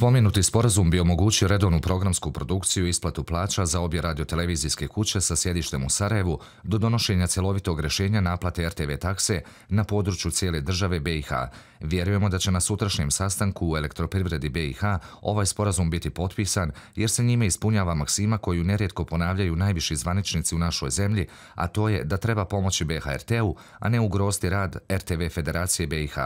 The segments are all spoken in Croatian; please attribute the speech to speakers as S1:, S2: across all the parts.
S1: Spomenuti sporazum bi omogućio redovnu programsku produkciju i isplatu plaća za obje radiotelevizijske kuće sa sjedištem u Sarajevu do donošenja celovitog rješenja naplate RTV takse na području cijele države BiH. Vjerujemo da će na sutrašnjem sastanku u elektroprivredi BiH ovaj sporazum biti potpisan jer se njime ispunjava maksima koju nerijetko ponavljaju najviši zvaničnici u našoj zemlji, a to je da treba pomoći BHRT-u, a ne ugrosti rad RTV Federacije BiH.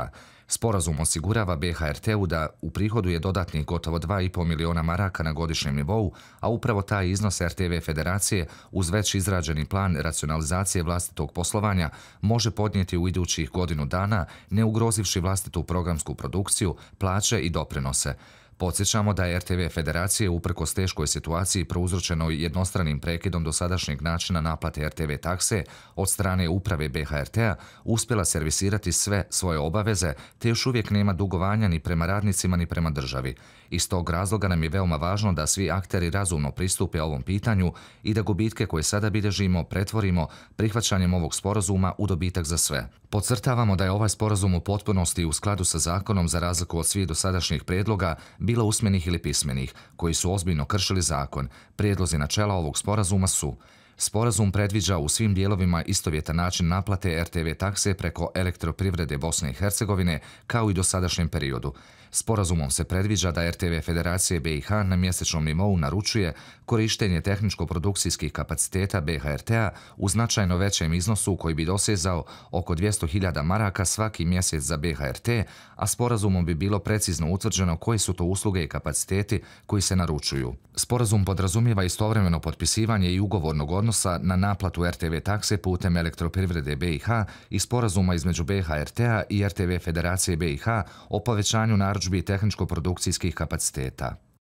S1: Sporazum osigurava BHRT-u da u prihodu je dodatnih gotovo 2,5 miliona maraka na godišnjem nivou, a upravo taj iznos RTV Federacije uz već izrađeni plan racionalizacije vlastitog poslovanja može podnijeti u idućih godinu dana ne ugrozivši vlastitu programsku produkciju, plaće i doprinose. Podsjećamo da je RTV Federacije uprkos teškoj situaciji prouzročenoj jednostranim prekidom dosadašnjeg načina naplate RTV takse od strane uprave BHRT-a uspjela servisirati sve svoje obaveze te još uvijek nema dugovanja ni prema radnicima ni prema državi. Iz tog razloga nam je veoma važno da svi akteri razumno pristupe ovom pitanju i da gubitke koje sada bilježimo pretvorimo prihvaćanjem ovog sporazuma u dobitak za sve. Podcrtavamo da je ovaj sporazum u potpunosti u skladu sa zakonom za razliku od svih dosadašnjih predloga bilo usmenih ili pismenih, koji su ozbiljno kršili zakon, prijedlozi načela ovog sporazuma su Sporazum predviđa u svim dijelovima istovjetan način naplate RTV takse preko elektroprivrede Bosne i Hercegovine kao i do sadašnjem periodu. Sporazumom se predviđa da RTV Federacije BiH na mjesečnom nivou naručuje korištenje tehničko-produkcijskih kapaciteta BHRT-a u značajno većem iznosu koji bi dosezao oko 200.000 maraka svaki mjesec za BHRT, a sporazumom bi bilo precizno utvrđeno koje su to usluge i kapaciteti koji se naručuju. Sporazum podrazumijeva istovremeno potpisivanje i ugovornog odnosa na naplatu RTV takse putem elektroprivrede BiH i sporazuma između BHRT-a i RTV Federacije BiH o povećanju narudžbi tehničko-produkcijskih kapaciteta.